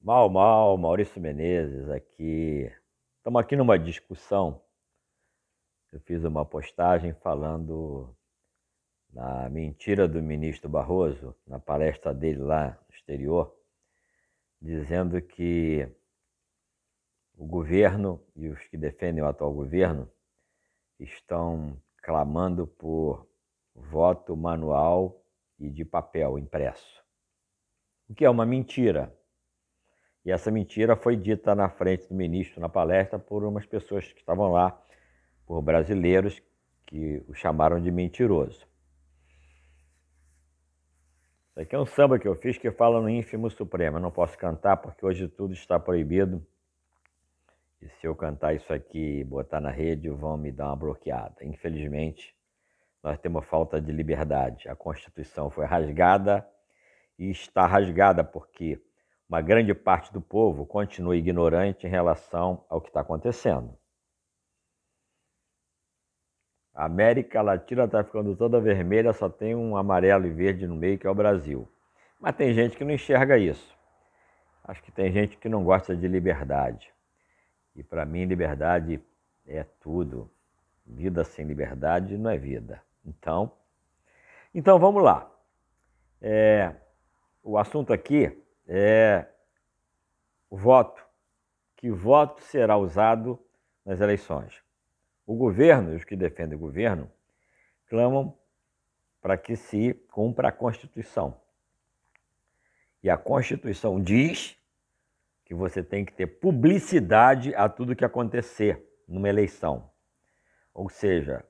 Mal, mal, Maurício Menezes aqui. Estamos aqui numa discussão. Eu fiz uma postagem falando na mentira do ministro Barroso, na palestra dele lá no exterior, dizendo que o governo e os que defendem o atual governo estão clamando por voto manual e de papel impresso o que é uma mentira. E essa mentira foi dita na frente do ministro na palestra por umas pessoas que estavam lá, por brasileiros que o chamaram de mentiroso. Isso aqui é um samba que eu fiz que fala no ínfimo supremo. Eu não posso cantar porque hoje tudo está proibido. E se eu cantar isso aqui e botar na rede, vão me dar uma bloqueada. Infelizmente, nós temos falta de liberdade. A Constituição foi rasgada e está rasgada, porque uma grande parte do povo continua ignorante em relação ao que está acontecendo. A América Latina está ficando toda vermelha, só tem um amarelo e verde no meio, que é o Brasil. Mas tem gente que não enxerga isso. Acho que tem gente que não gosta de liberdade. E para mim, liberdade é tudo. Vida sem liberdade não é vida. Então, então vamos lá. É, o assunto aqui é voto. Que voto será usado nas eleições? O governo e os que defendem o governo clamam para que se cumpra a Constituição. E a Constituição diz que você tem que ter publicidade a tudo que acontecer numa eleição. Ou seja,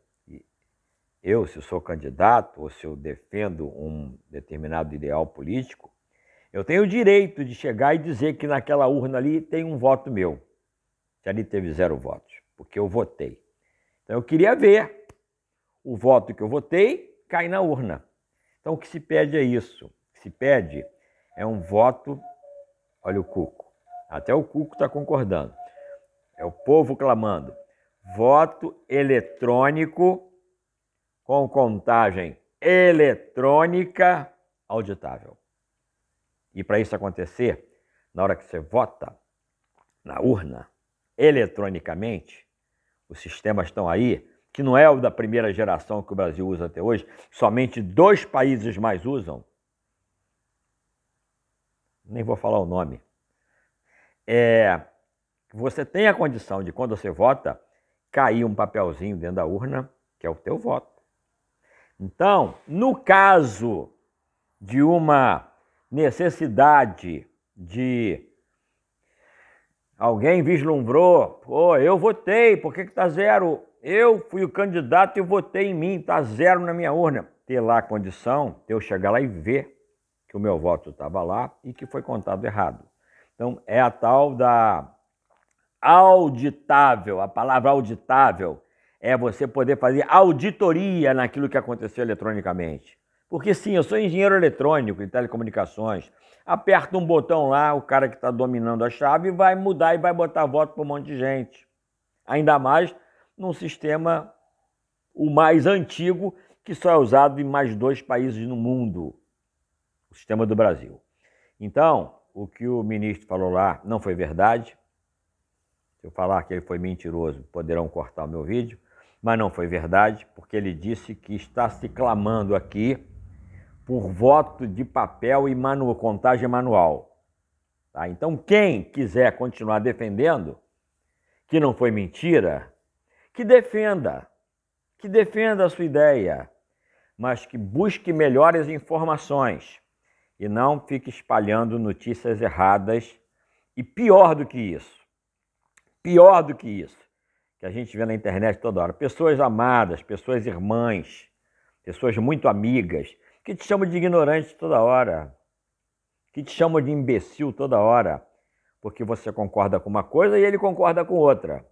eu, se eu sou candidato ou se eu defendo um determinado ideal político, eu tenho o direito de chegar e dizer que naquela urna ali tem um voto meu. Se ali teve zero votos, porque eu votei. Então eu queria ver o voto que eu votei cair na urna. Então o que se pede é isso. O que se pede é um voto. Olha o Cuco. Até o Cuco está concordando. É o povo clamando. Voto eletrônico com contagem eletrônica auditável. E para isso acontecer, na hora que você vota na urna, eletronicamente, os sistemas estão aí, que não é o da primeira geração que o Brasil usa até hoje, somente dois países mais usam. Nem vou falar o nome. É, você tem a condição de, quando você vota, cair um papelzinho dentro da urna, que é o teu voto. Então, no caso de uma necessidade de alguém vislumbrou, pô, eu votei, por que, que tá zero? Eu fui o candidato e votei em mim, tá zero na minha urna. Ter lá a condição de eu chegar lá e ver que o meu voto estava lá e que foi contado errado. Então, é a tal da auditável, a palavra auditável, é você poder fazer auditoria naquilo que aconteceu eletronicamente. Porque sim, eu sou engenheiro eletrônico de telecomunicações. Aperta um botão lá, o cara que está dominando a chave vai mudar e vai botar voto para um monte de gente. Ainda mais num sistema o mais antigo, que só é usado em mais dois países no mundo, o sistema do Brasil. Então, o que o ministro falou lá não foi verdade. Se eu falar que ele foi mentiroso, poderão cortar o meu vídeo mas não foi verdade, porque ele disse que está se clamando aqui por voto de papel e manu, contagem manual. Tá? Então, quem quiser continuar defendendo que não foi mentira, que defenda, que defenda a sua ideia, mas que busque melhores informações e não fique espalhando notícias erradas. E pior do que isso, pior do que isso, que a gente vê na internet toda hora. Pessoas amadas, pessoas irmãs, pessoas muito amigas, que te chamam de ignorante toda hora, que te chamam de imbecil toda hora, porque você concorda com uma coisa e ele concorda com outra.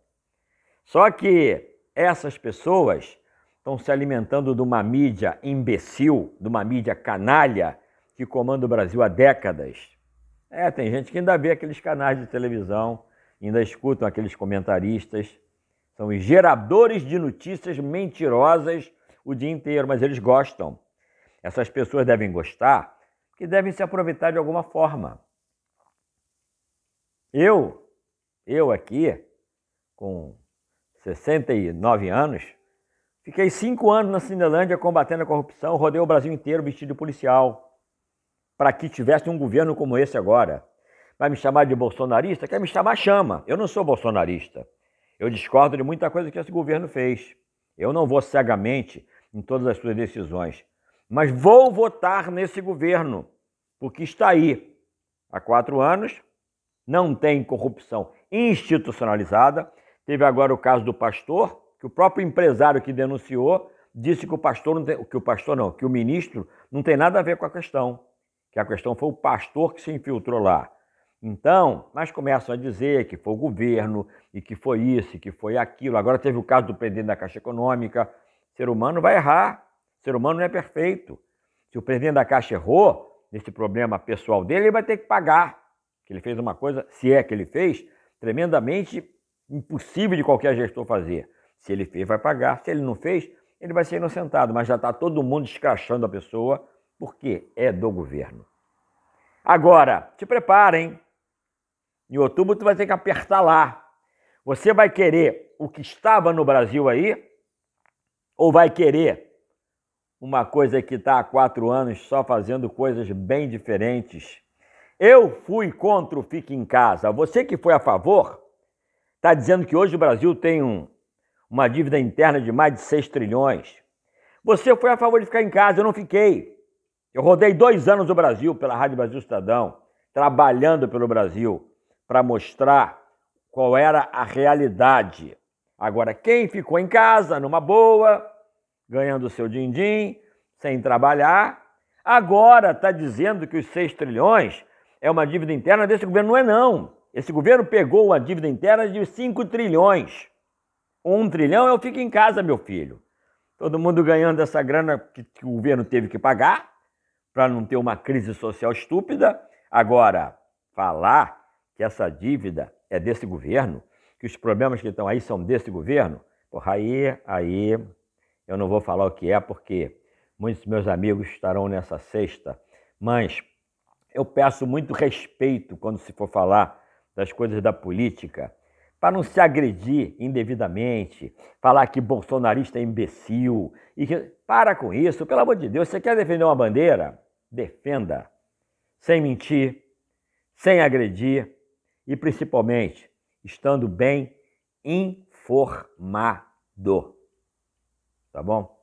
Só que essas pessoas estão se alimentando de uma mídia imbecil, de uma mídia canalha que comanda o Brasil há décadas. É, tem gente que ainda vê aqueles canais de televisão, ainda escutam aqueles comentaristas são geradores de notícias mentirosas o dia inteiro, mas eles gostam. Essas pessoas devem gostar que devem se aproveitar de alguma forma. Eu, eu aqui, com 69 anos, fiquei cinco anos na Cinelândia combatendo a corrupção, rodei o Brasil inteiro vestido de policial, para que tivesse um governo como esse agora. Vai me chamar de bolsonarista? Quer me chamar? Chama. Eu não sou bolsonarista. Eu discordo de muita coisa que esse governo fez. Eu não vou cegamente em todas as suas decisões, mas vou votar nesse governo, porque está aí há quatro anos, não tem corrupção institucionalizada. Teve agora o caso do pastor, que o próprio empresário que denunciou disse que o pastor não tem, que o pastor não, que o ministro não tem nada a ver com a questão, que a questão foi o pastor que se infiltrou lá. Então, mas começam a dizer que foi o governo e que foi isso, e que foi aquilo. Agora teve o caso do presidente da Caixa Econômica. O ser humano vai errar. O ser humano não é perfeito. Se o presidente da Caixa errou nesse problema pessoal dele, ele vai ter que pagar. Que ele fez uma coisa, se é que ele fez, tremendamente impossível de qualquer gestor fazer. Se ele fez, vai pagar. Se ele não fez, ele vai ser inocentado. Mas já está todo mundo escrachando a pessoa porque é do governo. Agora, se preparem em outubro tu vai ter que apertar lá. Você vai querer o que estava no Brasil aí ou vai querer uma coisa que está há quatro anos só fazendo coisas bem diferentes? Eu fui contra o Fique em Casa. Você que foi a favor está dizendo que hoje o Brasil tem um, uma dívida interna de mais de 6 trilhões. Você foi a favor de ficar em casa, eu não fiquei. Eu rodei dois anos o Brasil pela Rádio Brasil Estadão, trabalhando pelo Brasil para mostrar qual era a realidade. Agora, quem ficou em casa, numa boa, ganhando seu din-din, sem trabalhar, agora está dizendo que os 6 trilhões é uma dívida interna desse governo. Não é, não. Esse governo pegou uma dívida interna de 5 trilhões. Um trilhão eu fico em casa, meu filho. Todo mundo ganhando essa grana que, que o governo teve que pagar para não ter uma crise social estúpida. Agora, falar que essa dívida é desse governo, que os problemas que estão aí são desse governo, porra, aí, aí eu não vou falar o que é, porque muitos meus amigos estarão nessa sexta, mas eu peço muito respeito quando se for falar das coisas da política, para não se agredir indevidamente, falar que bolsonarista é imbecil e que para com isso, pelo amor de Deus, você quer defender uma bandeira? Defenda, sem mentir, sem agredir, e, principalmente, estando bem informado. Tá bom?